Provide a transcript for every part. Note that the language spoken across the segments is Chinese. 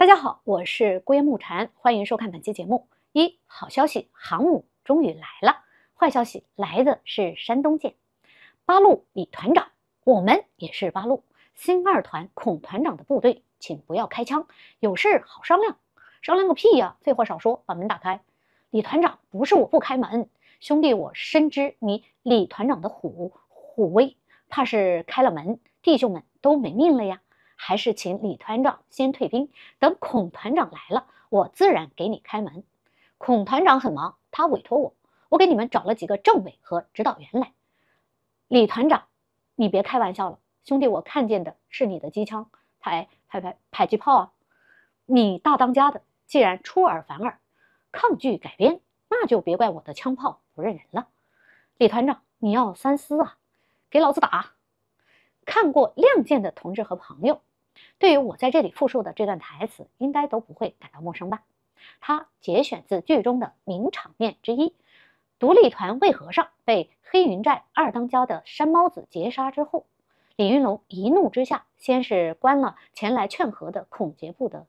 大家好，我是孤烟木蝉，欢迎收看本期节目。一好消息，航母终于来了；坏消息，来的是山东舰。八路李团长，我们也是八路，新二团孔团长的部队，请不要开枪，有事好商量。商量个屁呀！废话少说，把门打开。李团长，不是我不开门，兄弟，我深知你李团长的虎虎威，怕是开了门，弟兄们都没命了呀。还是请李团长先退兵，等孔团长来了，我自然给你开门。孔团长很忙，他委托我，我给你们找了几个政委和指导员来。李团长，你别开玩笑了，兄弟，我看见的是你的机枪，排排排迫击炮啊！你大当家的，既然出尔反尔，抗拒改编，那就别怪我的枪炮不认人了。李团长，你要三思啊！给老子打！看过《亮剑》的同志和朋友。对于我在这里复述的这段台词，应该都不会感到陌生吧？它节选自剧中的名场面之一。独立团魏和尚被黑云寨二当家的山猫子劫杀之后，李云龙一怒之下，先是关了前来劝和的孔杰部的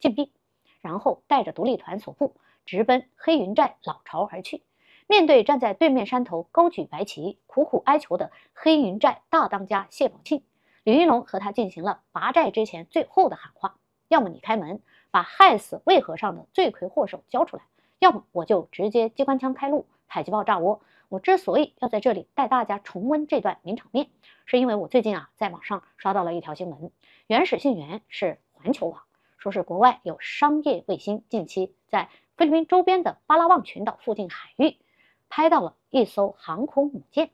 禁闭，然后带着独立团所部直奔黑云寨老巢而去。面对站在对面山头高举白旗苦苦哀求的黑云寨大当家谢宝庆。李云龙和他进行了拔寨之前最后的喊话：要么你开门，把害死魏和尚的罪魁祸首交出来；要么我就直接机关枪开路，迫击爆炸窝。我之所以要在这里带大家重温这段名场面，是因为我最近啊在网上刷到了一条新闻：原始信源是环球网，说是国外有商业卫星近期在菲律宾周边的巴拉望群岛附近海域拍到了一艘航空母舰。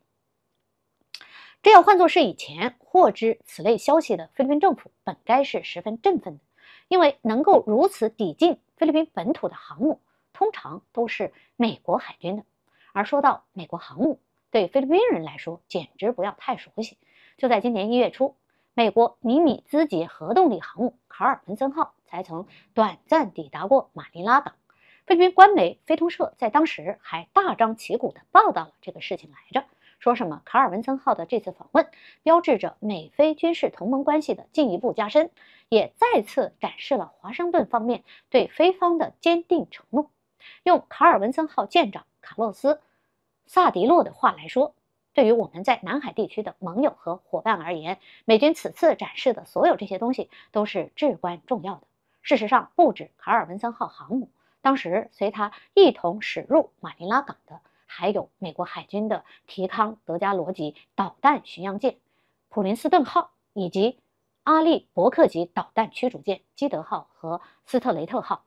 这要换作是以前获知此类消息的菲律宾政府，本该是十分振奋的，因为能够如此抵近菲律宾本土的航母，通常都是美国海军的。而说到美国航母，对菲律宾人来说简直不要太熟悉。就在今年一月初，美国尼米兹级核动力航母卡尔文森号才曾短暂抵达过马尼拉港。菲律宾官媒飞通社在当时还大张旗鼓地报道了这个事情来着。说什么？卡尔文森号的这次访问标志着美菲军事同盟关系的进一步加深，也再次展示了华盛顿方面对菲方的坚定承诺。用卡尔文森号舰长卡洛斯·萨迪洛的话来说，对于我们在南海地区的盟友和伙伴而言，美军此次展示的所有这些东西都是至关重要的。事实上，不止卡尔文森号航母，当时随他一同驶入马尼拉港的。还有美国海军的提康德加罗级导弹巡洋舰、普林斯顿号，以及阿利伯克级导弹驱逐舰基德号和斯特雷特号。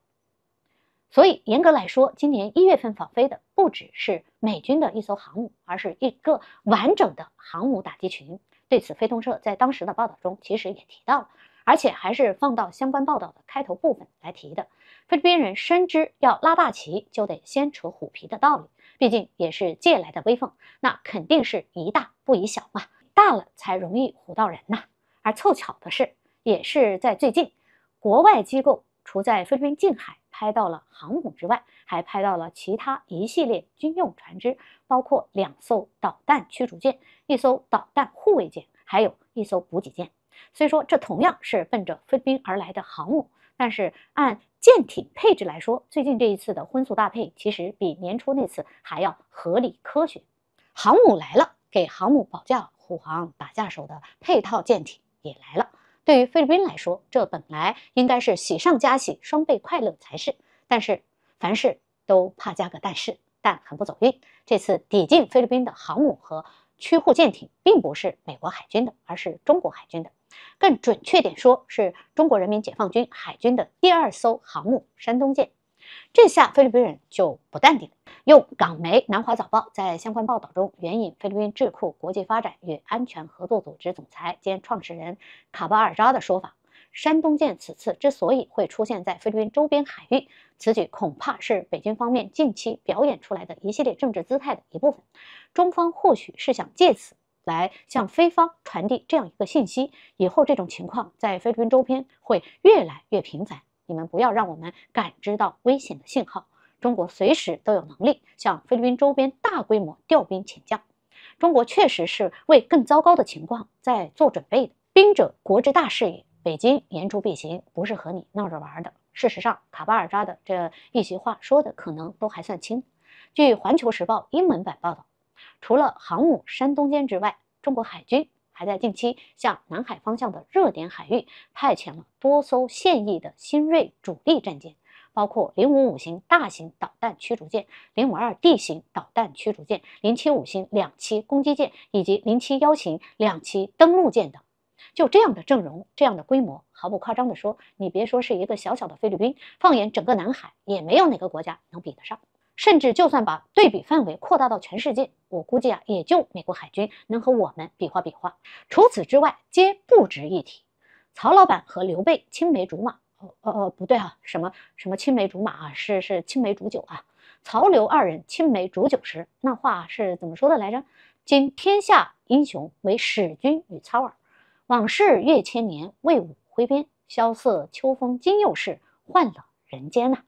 所以，严格来说，今年一月份访菲的不只是美军的一艘航母，而是一个完整的航母打击群。对此，飞通社在当时的报道中其实也提到了，而且还是放到相关报道的开头部分来提的。菲律宾人深知要拉大旗就得先扯虎皮的道理。毕竟也是借来的威风，那肯定是宜大不宜小嘛，大了才容易唬到人呐。而凑巧的是，也是在最近，国外机构除在菲律宾近海拍到了航母之外，还拍到了其他一系列军用船只，包括两艘导弹驱逐舰、一艘导弹护卫舰，还有一艘补给舰。虽说这同样是奔着菲律宾而来的航母，但是按。舰艇配置来说，最近这一次的荤素搭配其实比年初那次还要合理科学。航母来了，给航母保驾护航、打下手的配套舰艇也来了。对于菲律宾来说，这本来应该是喜上加喜、双倍快乐才是。但是凡事都怕加个但是，但很不走运，这次抵近菲律宾的航母和驱护舰艇并不是美国海军的，而是中国海军的。更准确点说，是中国人民解放军海军的第二艘航母“山东舰”。这下菲律宾人就不淡定了。用港媒《南华早报》在相关报道中援引菲律宾智库国际发展与安全合作组织总裁兼创始人卡巴尔扎的说法：“山东舰此次之所以会出现在菲律宾周边海域，此举恐怕是北京方面近期表演出来的一系列政治姿态的一部分。中方或许是想借此。”来向菲方传递这样一个信息：以后这种情况在菲律宾周边会越来越频繁。你们不要让我们感知到危险的信号。中国随时都有能力向菲律宾周边大规模调兵遣将。中国确实是为更糟糕的情况在做准备的。兵者，国之大事也。北京言出必行，不是和你闹着玩的。事实上，卡巴尔扎的这一席话说的可能都还算轻。据《环球时报》英文版报道。除了航母山东舰之外，中国海军还在近期向南海方向的热点海域派遣了多艘现役的新锐主力战舰，包括055型大型导弹驱逐舰、052D 型导弹驱逐舰、075型两栖攻击舰以及071型两栖登陆舰等。就这样的阵容，这样的规模，毫不夸张地说，你别说是一个小小的菲律宾，放眼整个南海，也没有哪个国家能比得上。甚至就算把对比范围扩大到全世界，我估计啊，也就美国海军能和我们比划比划，除此之外，皆不值一提。曹老板和刘备青梅竹马，哦哦，不对啊，什么什么青梅竹马啊，是是青梅煮酒啊。曹刘二人青梅煮酒时，那话是怎么说的来着？今天下英雄，唯使君与操耳。往事越千年，魏武挥鞭，萧瑟秋风今又是，换了人间呐。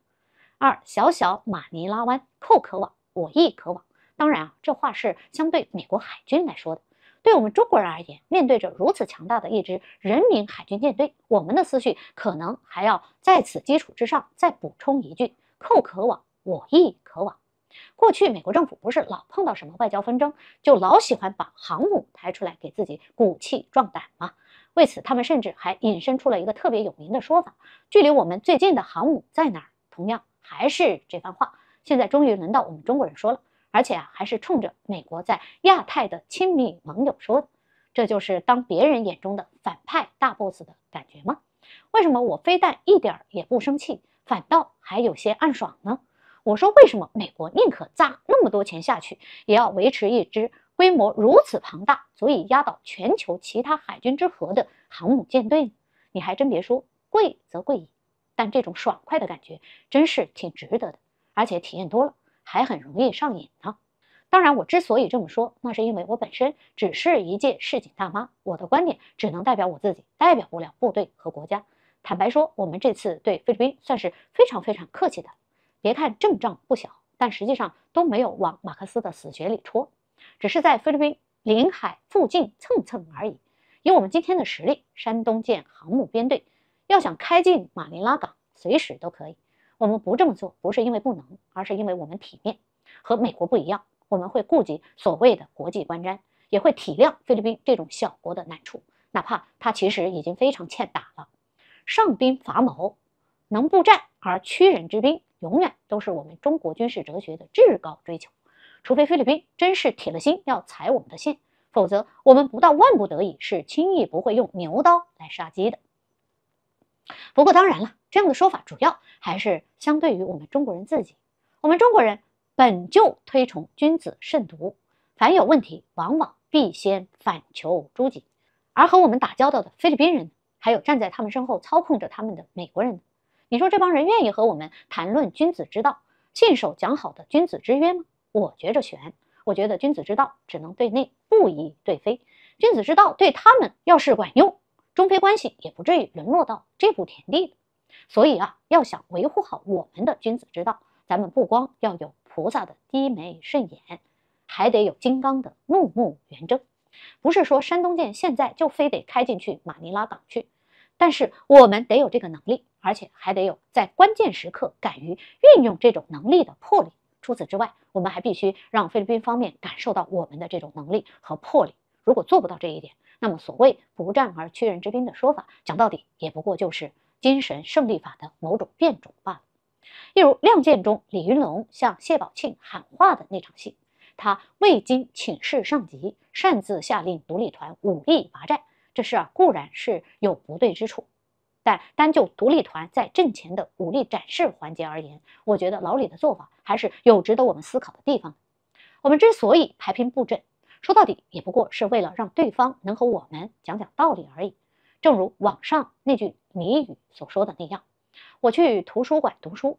二小小马尼拉湾，寇可往，我亦可往。当然啊，这话是相对美国海军来说的。对我们中国人而言，面对着如此强大的一支人民海军舰队，我们的思绪可能还要在此基础之上再补充一句：寇可往，我亦可往。过去美国政府不是老碰到什么外交纷争，就老喜欢把航母抬出来给自己鼓气壮胆吗？为此，他们甚至还引申出了一个特别有名的说法：距离我们最近的航母在哪儿？同样。还是这番话，现在终于轮到我们中国人说了，而且啊，还是冲着美国在亚太的亲密盟友说的。这就是当别人眼中的反派大 boss 的感觉吗？为什么我非但一点儿也不生气，反倒还有些暗爽呢？我说，为什么美国宁可砸那么多钱下去，也要维持一支规模如此庞大、足以压倒全球其他海军之和的航母舰队呢？你还真别说，贵则贵矣。但这种爽快的感觉真是挺值得的，而且体验多了还很容易上瘾呢。当然，我之所以这么说，那是因为我本身只是一届市井大妈，我的观点只能代表我自己，代表不了部队和国家。坦白说，我们这次对菲律宾算是非常非常客气的，别看阵仗不小，但实际上都没有往马克思的死穴里戳，只是在菲律宾领海附近蹭蹭而已。以我们今天的实力，山东舰航母编队。要想开进马尼拉港，随时都可以。我们不这么做，不是因为不能，而是因为我们体面。和美国不一样，我们会顾及所谓的国际观瞻，也会体谅菲律宾这种小国的难处，哪怕他其实已经非常欠打了。上兵伐谋，能不战而屈人之兵，永远都是我们中国军事哲学的至高追求。除非菲律宾真是铁了心要踩我们的线，否则我们不到万不得已，是轻易不会用牛刀来杀鸡的。不过当然了，这样的说法主要还是相对于我们中国人自己。我们中国人本就推崇君子慎独，凡有问题，往往必先反求诸己。而和我们打交道的菲律宾人，还有站在他们身后操控着他们的美国人，你说这帮人愿意和我们谈论君子之道，信守讲好的君子之约吗？我觉着悬。我觉得君子之道只能对内，不宜对非。君子之道对他们要是管用。中非关系也不至于沦落到这步田地，所以啊，要想维护好我们的君子之道，咱们不光要有菩萨的低眉顺眼，还得有金刚的怒目圆睁。不是说山东舰现在就非得开进去马尼拉港去，但是我们得有这个能力，而且还得有在关键时刻敢于运用这种能力的魄力。除此之外，我们还必须让菲律宾方面感受到我们的这种能力和魄力。如果做不到这一点，那么所谓“不战而屈人之兵”的说法，讲到底也不过就是精神胜利法的某种变种罢了。例如《亮剑》中李云龙向谢宝庆喊话的那场戏，他未经请示上级，擅自下令独立团武力拔寨，这事啊固然是有不对之处，但单就独立团在阵前的武力展示环节而言，我觉得老李的做法还是有值得我们思考的地方。我们之所以排兵布阵，说到底，也不过是为了让对方能和我们讲讲道理而已。正如网上那句谜语所说的那样：“我去图书馆读书，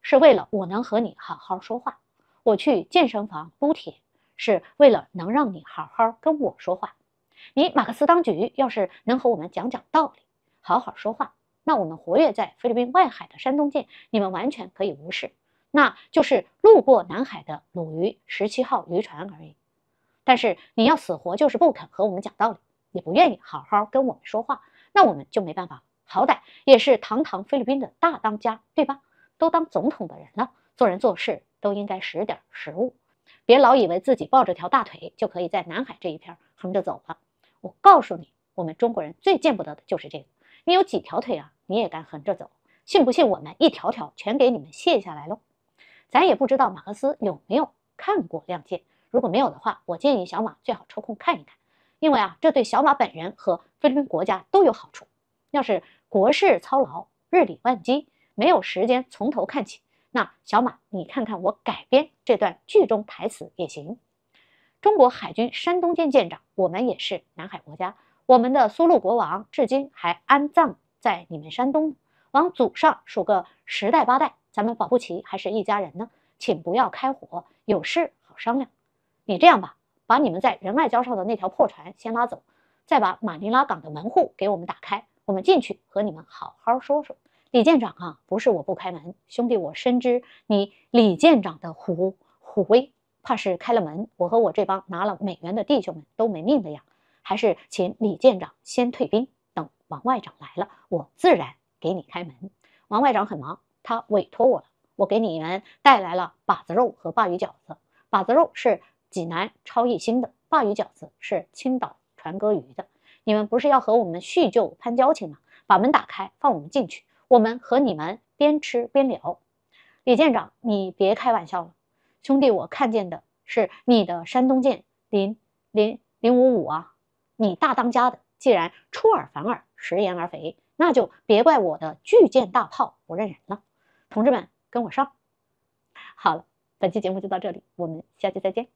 是为了我能和你好好说话；我去健身房撸铁，是为了能让你好好跟我说话。你马克思当局要是能和我们讲讲道理、好好说话，那我们活跃在菲律宾外海的山东舰，你们完全可以无视，那就是路过南海的鲁鱼十七号渔船而已。”但是你要死活就是不肯和我们讲道理，也不愿意好好跟我们说话，那我们就没办法。好歹也是堂堂菲律宾的大当家，对吧？都当总统的人了，做人做事都应该识点实务，别老以为自己抱着条大腿就可以在南海这一片横着走了。我告诉你，我们中国人最见不得的就是这个。你有几条腿啊？你也敢横着走？信不信我们一条条全给你们卸下来喽？咱也不知道马克思有没有看过《亮剑》。如果没有的话，我建议小马最好抽空看一看，因为啊，这对小马本人和菲律宾国家都有好处。要是国事操劳，日理万机，没有时间从头看起，那小马，你看看我改编这段剧中台词也行。中国海军山东舰舰长，我们也是南海国家，我们的苏禄国王至今还安葬在你们山东，往祖上数个十代八代，咱们保不齐还是一家人呢。请不要开火，有事好商量。你这样吧，把你们在仁外交上的那条破船先拉走，再把马尼拉港的门户给我们打开，我们进去和你们好好说说。李舰长啊，不是我不开门，兄弟，我深知你李舰长的虎虎威，怕是开了门，我和我这帮拿了美元的弟兄们都没命的呀。还是请李舰长先退兵，等王外长来了，我自然给你开门。王外长很忙，他委托我了，我给你们带来了把子肉和鲅鱼饺子。把子肉是。济南超意兴的鲅鱼饺子是青岛传歌鱼的，你们不是要和我们叙旧攀交情吗？把门打开，放我们进去，我们和你们边吃边聊。李舰长，你别开玩笑了，兄弟，我看见的是你的山东舰零零零五五啊！你大当家的，既然出尔反尔，食言而肥，那就别怪我的巨舰大炮不认人了。同志们，跟我上！好了，本期节目就到这里，我们下期再见。